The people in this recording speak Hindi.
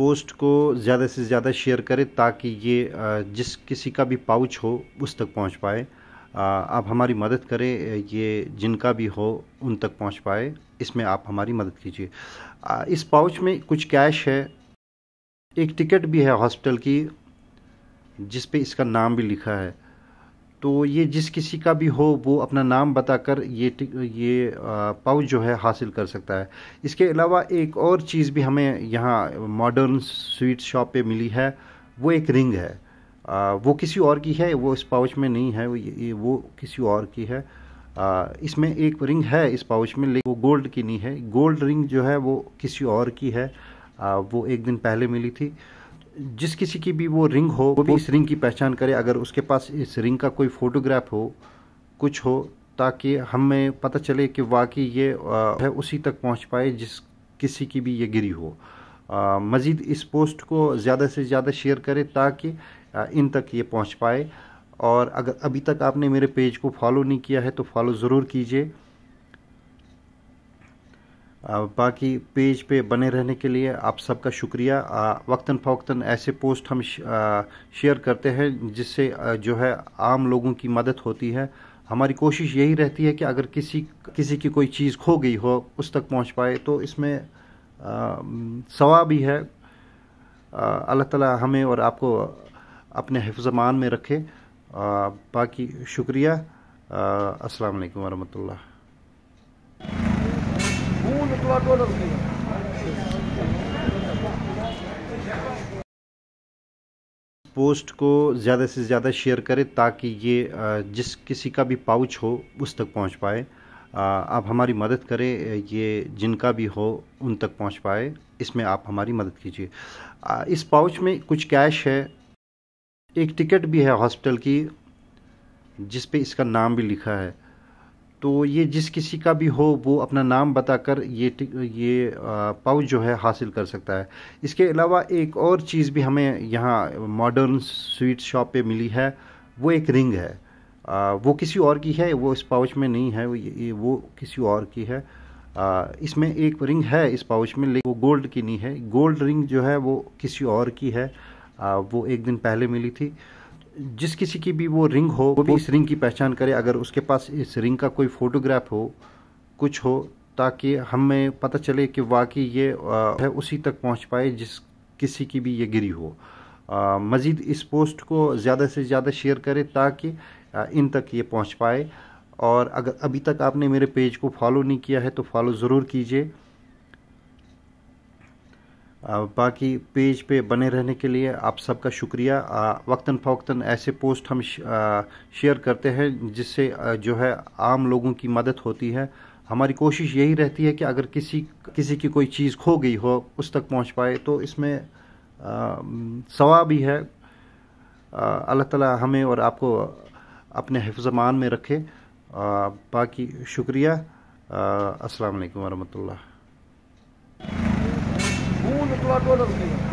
पोस्ट को ज़्यादा से ज़्यादा शेयर करें ताकि ये जिस किसी का भी पाउच हो उस तक पहुंच पाए आप हमारी मदद करें ये जिनका भी हो उन तक पहुंच पाए इसमें आप हमारी मदद कीजिए इस पाउच में कुछ कैश है एक टिकट भी है हॉस्पिटल की जिस पे इसका नाम भी लिखा है तो ये जिस किसी का भी हो वो अपना नाम बताकर ये ये पाउच जो है हासिल कर सकता है इसके अलावा एक और चीज़ भी हमें यहाँ मॉडर्न स्वीट शॉप पे मिली है वो एक रिंग है आ, वो किसी और की है वो इस पाउच में नहीं है वो वो किसी और की है इसमें एक रिंग है इस पाउच में लेकिन वो गोल्ड की नहीं है गोल्ड रिंग जो है वो किसी और की है आ, वो एक दिन पहले मिली थी जिस किसी की भी वो रिंग हो वो भी इस रिंग की पहचान करे अगर उसके पास इस रिंग का कोई फोटोग्राफ हो कुछ हो ताकि हमें पता चले कि वाकई ये है उसी तक पहुंच पाए जिस किसी की भी ये गिरी हो मज़ीद इस पोस्ट को ज़्यादा से ज़्यादा शेयर करें ताकि इन तक ये पहुंच पाए और अगर अभी तक आपने मेरे पेज को फॉलो नहीं किया है तो फॉलो ज़रूर कीजिए बाकी पेज पे बने रहने के लिए आप सबका शुक्रिया वक्ता फ़वक्ता ऐसे पोस्ट हम शेयर करते हैं जिससे जो है आम लोगों की मदद होती है हमारी कोशिश यही रहती है कि अगर किसी किसी की कोई चीज़ खो गई हो उस तक पहुंच पाए तो इसमें सवा भी है अल्लाह ताला हमें और आपको अपने हिफ्जमान में रखे आ, बाकी शुक्रिया अस्सलाम वालेकुम बार बोलो पोस्ट को ज़्यादा से ज़्यादा शेयर करें ताकि ये जिस किसी का भी पाउच हो उस तक पहुंच पाए आप हमारी मदद करें ये जिनका भी हो उन तक पहुंच पाए इसमें आप हमारी मदद कीजिए इस पाउच में कुछ कैश है एक टिकट भी है हॉस्पिटल की जिस पे इसका नाम भी लिखा है तो ये जिस किसी का भी हो वो अपना नाम बताकर ये ये पाउच जो है हासिल कर सकता है इसके अलावा एक और चीज़ भी हमें यहाँ मॉडर्न स्वीट शॉप पे मिली है वो एक रिंग है आ, वो किसी और की है वो इस पाउच में नहीं है वो ये वो किसी और की है आ, इसमें एक रिंग है इस पाउच में लेकिन वो गोल्ड की नहीं है गोल्ड रिंग जो है वो किसी और की है आ, वो एक दिन पहले मिली थी जिस किसी की भी वो रिंग हो वो भी इस रिंग की पहचान करे अगर उसके पास इस रिंग का कोई फोटोग्राफ हो कुछ हो ताकि हमें पता चले कि वाकई ये है उसी तक पहुंच पाए जिस किसी की भी ये गिरी हो मज़ीद इस पोस्ट को ज़्यादा से ज़्यादा शेयर करें ताकि इन तक ये पहुंच पाए और अगर अभी तक आपने मेरे पेज को फॉलो नहीं किया है तो फॉलो ज़रूर कीजिए बाकी पेज पे बने रहने के लिए आप सबका शुक्रिया वक्ता फ़वक्ता ऐसे पोस्ट हम शेयर करते हैं जिससे जो है आम लोगों की मदद होती है हमारी कोशिश यही रहती है कि अगर किसी किसी की कोई चीज़ खो गई हो उस तक पहुंच पाए तो इसमें सवा भी है अल्लाह ताला हमें और आपको अपने हिफ्जमान में रखे बाकी शुक्रिया अस्सलाम वालेकुम प्लॉट बोलो उसके